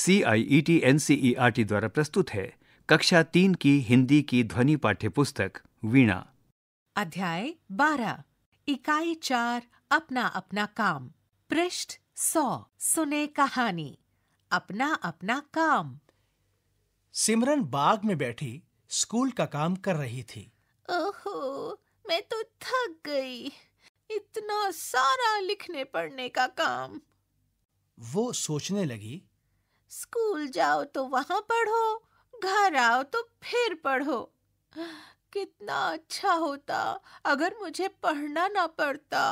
C I E T N C E R T द्वारा प्रस्तुत है कक्षा तीन की हिंदी की ध्वनि पाठ्य पुस्तक वीणा अध्याय बारह इकाई चार अपना अपना काम पृष्ठ सौ सुने कहानी अपना अपना काम सिमरन बाग में बैठी स्कूल का काम कर रही थी ओहो मैं तो थक गई इतना सारा लिखने पढ़ने का काम वो सोचने लगी स्कूल जाओ तो वहाँ पढ़ो घर आओ तो फिर पढ़ो कितना अच्छा होता अगर मुझे पढ़ना ना पड़ता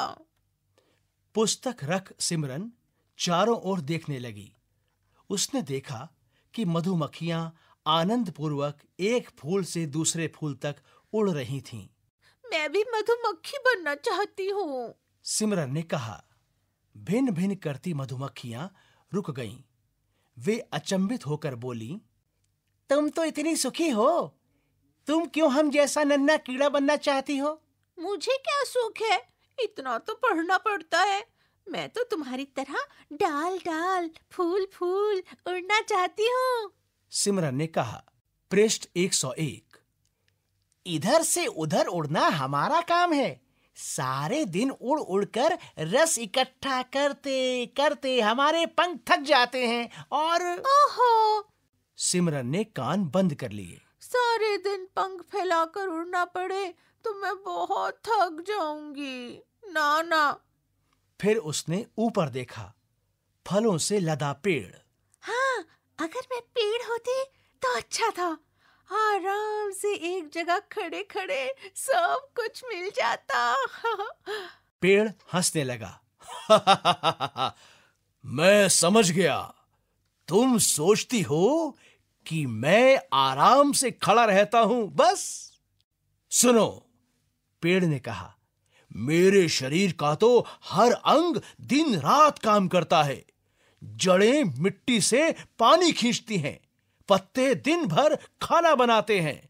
पुस्तक रख सिमरन चारों ओर देखने लगी उसने देखा कि मधुमक्खियां आनंद पूर्वक एक फूल से दूसरे फूल तक उड़ रही थीं। मैं भी मधुमक्खी बनना चाहती हूँ सिमरन ने कहा भिन्न भिन्न करती मधुमक्खियां रुक गईं वे अचंभित होकर बोली तुम तो इतनी सुखी हो तुम क्यों हम जैसा नन्ना कीड़ा बनना चाहती हो मुझे क्या सुख है इतना तो पढ़ना पड़ता है मैं तो तुम्हारी तरह डाल डाल फूल फूल उड़ना चाहती हूँ सिमरन ने कहा पृष्ठ 101 इधर से उधर उड़ना हमारा काम है सारे दिन उड़ उड़कर रस इकट्ठा करते करते हमारे पंख थक जाते हैं और ओहो सिमरन ने कान बंद कर लिए सारे दिन पंख फैलाकर उड़ना पड़े तो मैं बहुत थक जाऊंगी ना ना फिर उसने ऊपर देखा फलों से लदा पेड़ हाँ अगर मैं पेड़ होती तो अच्छा था आराम से एक जगह खड़े खड़े सब कुछ मिल जाता पेड़ हंसने लगा मैं समझ गया तुम सोचती हो कि मैं आराम से खड़ा रहता हूं बस सुनो पेड़ ने कहा मेरे शरीर का तो हर अंग दिन रात काम करता है जड़ें मिट्टी से पानी खींचती हैं पत्ते दिन भर खाना बनाते हैं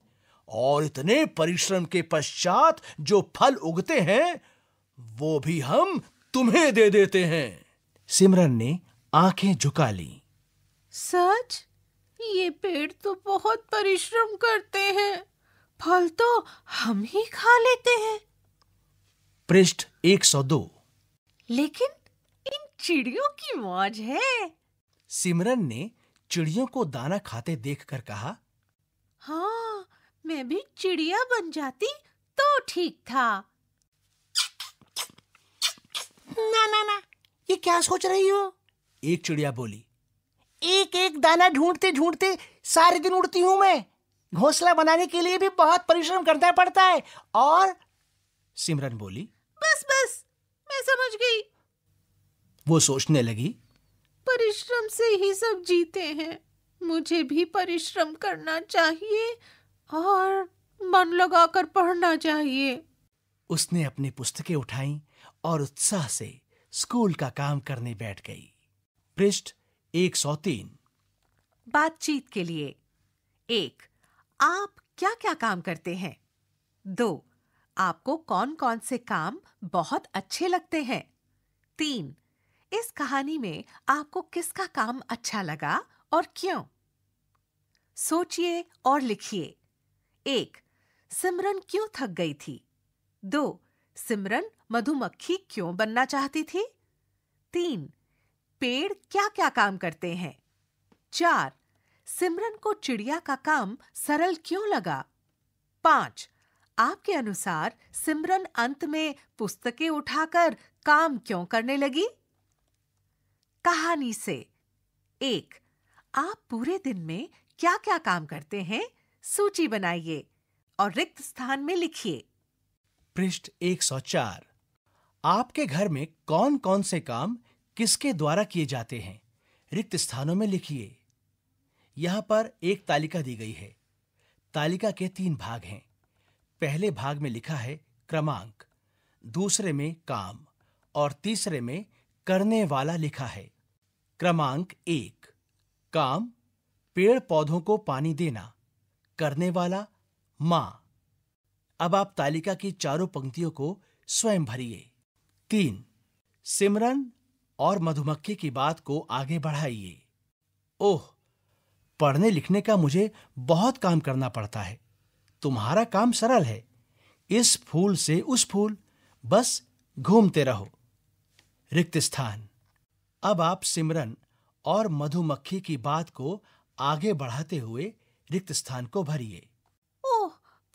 और इतने परिश्रम के पश्चात जो फल उगते हैं वो भी हम तुम्हें दे देते हैं सिमरन ने आंखें झुका ली सच ये पेड़ तो बहुत परिश्रम करते हैं फल तो हम ही खा लेते हैं पृष्ठ 102 लेकिन इन चिड़ियों की मौज है सिमरन ने चिड़ियों को दाना खाते देखकर कहा हाँ मैं भी चिड़िया बन जाती तो ठीक था ना ना ना ये क्या सोच रही हो एक चिड़िया बोली एक एक दाना ढूंढते ढूंढते सारे दिन उड़ती हूं मैं घोंसला बनाने के लिए भी बहुत परिश्रम करना पड़ता है और सिमरन बोली बस बस मैं समझ गई वो सोचने लगी परिश्रम से ही सब जीते हैं मुझे भी परिश्रम करना चाहिए मन लगाकर पढ़ना चाहिए उसने अपनी पुस्तकें उठाई और उत्साह से स्कूल का काम करने बैठ गई पृष्ठ 103 बातचीत के लिए एक आप क्या क्या काम करते हैं दो आपको कौन कौन से काम बहुत अच्छे लगते हैं तीन इस कहानी में आपको किसका काम अच्छा लगा और क्यों सोचिए और लिखिए एक सिमरन क्यों थक गई थी दो सिमरन मधुमक्खी क्यों बनना चाहती थी तीन पेड़ क्या क्या काम करते हैं चार सिमरन को चिड़िया का काम सरल क्यों लगा पांच आपके अनुसार सिमरन अंत में पुस्तकें उठाकर काम क्यों करने लगी कहानी से एक आप पूरे दिन में क्या क्या काम करते हैं सूची बनाइए और रिक्त स्थान में लिखिए पृष्ठ 104 आपके घर में कौन कौन से काम किसके द्वारा किए जाते हैं रिक्त स्थानों में लिखिए यहां पर एक तालिका दी गई है तालिका के तीन भाग हैं पहले भाग में लिखा है क्रमांक दूसरे में काम और तीसरे में करने वाला लिखा है क्रमांक एक काम पेड़ पौधों को पानी देना करने वाला मां अब आप तालिका की चारों पंक्तियों को स्वयं भरिए तीन सिमरन और मधुमक्खी की बात को आगे बढ़ाइए ओह पढ़ने लिखने का मुझे बहुत काम करना पड़ता है तुम्हारा काम सरल है इस फूल से उस फूल बस घूमते रहो रिक्त स्थान अब आप सिमरन और मधुमक्खी की बात को आगे बढ़ाते हुए रिक्त स्थान को भरिए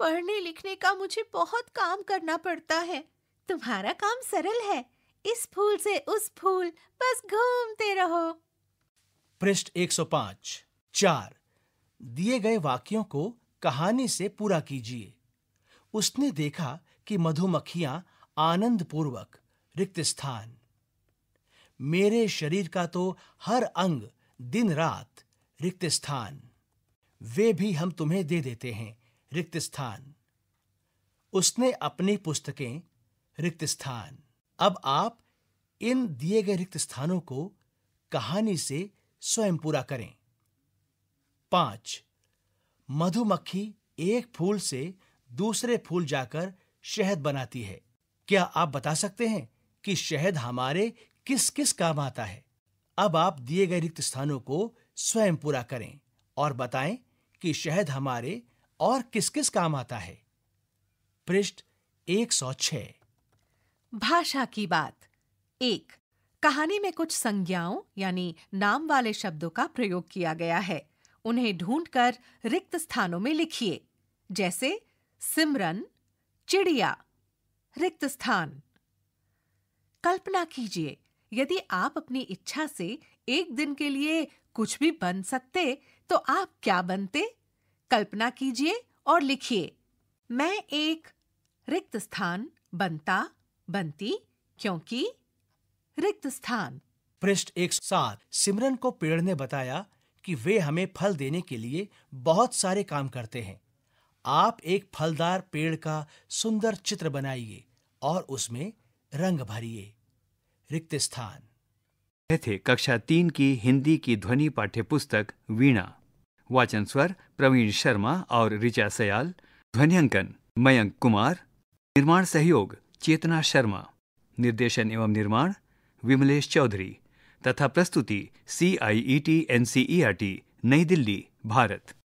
पढ़ने लिखने का मुझे बहुत काम करना पड़ता है तुम्हारा काम सरल है इस फूल से उस फूल बस घूमते रहो पृष्ठ 105 चार दिए गए वाक्यों को कहानी से पूरा कीजिए उसने देखा कि मधुमक्खियां आनंद पूर्वक रिक्त स्थान मेरे शरीर का तो हर अंग दिन रात रिक्त स्थान वे भी हम तुम्हें दे देते हैं रिक्त स्थान उसने अपनी पुस्तकें रिक्त स्थान अब आप इन दिए गए रिक्त स्थानों को कहानी से स्वयं पूरा करें पांच मधुमक्खी एक फूल से दूसरे फूल जाकर शहद बनाती है क्या आप बता सकते हैं कि शहद हमारे किस किस काम आता है अब आप दिए गए रिक्त स्थानों को स्वयं पूरा करें और बताएं कि शहद हमारे और किस किस काम आता है पृष्ठ 106 भाषा की बात एक कहानी में कुछ संज्ञाओं यानी नाम वाले शब्दों का प्रयोग किया गया है उन्हें ढूंढकर रिक्त स्थानों में लिखिए जैसे सिमरन चिड़िया रिक्त स्थान कल्पना कीजिए यदि आप अपनी इच्छा से एक दिन के लिए कुछ भी बन सकते तो आप क्या बनते कल्पना कीजिए और लिखिए मैं एक रिक्त स्थान बनता बनती क्योंकि रिक्त स्थान पृष्ठ एक सात सिमरन को पेड़ ने बताया कि वे हमें फल देने के लिए बहुत सारे काम करते हैं आप एक फलदार पेड़ का सुंदर चित्र बनाइए और उसमें रंग भरिए रिक्त स्थान थे कक्षा तीन की हिंदी की ध्वनि पाठ्य पुस्तक वीणा वाचन स्वर प्रवीण शर्मा और ऋचा सयाल ध्वनियांकन मयंक कुमार निर्माण सहयोग चेतना शर्मा निर्देशन एवं निर्माण विमलेश चौधरी तथा प्रस्तुति C I E T N C E R T Nai Delhi Bharat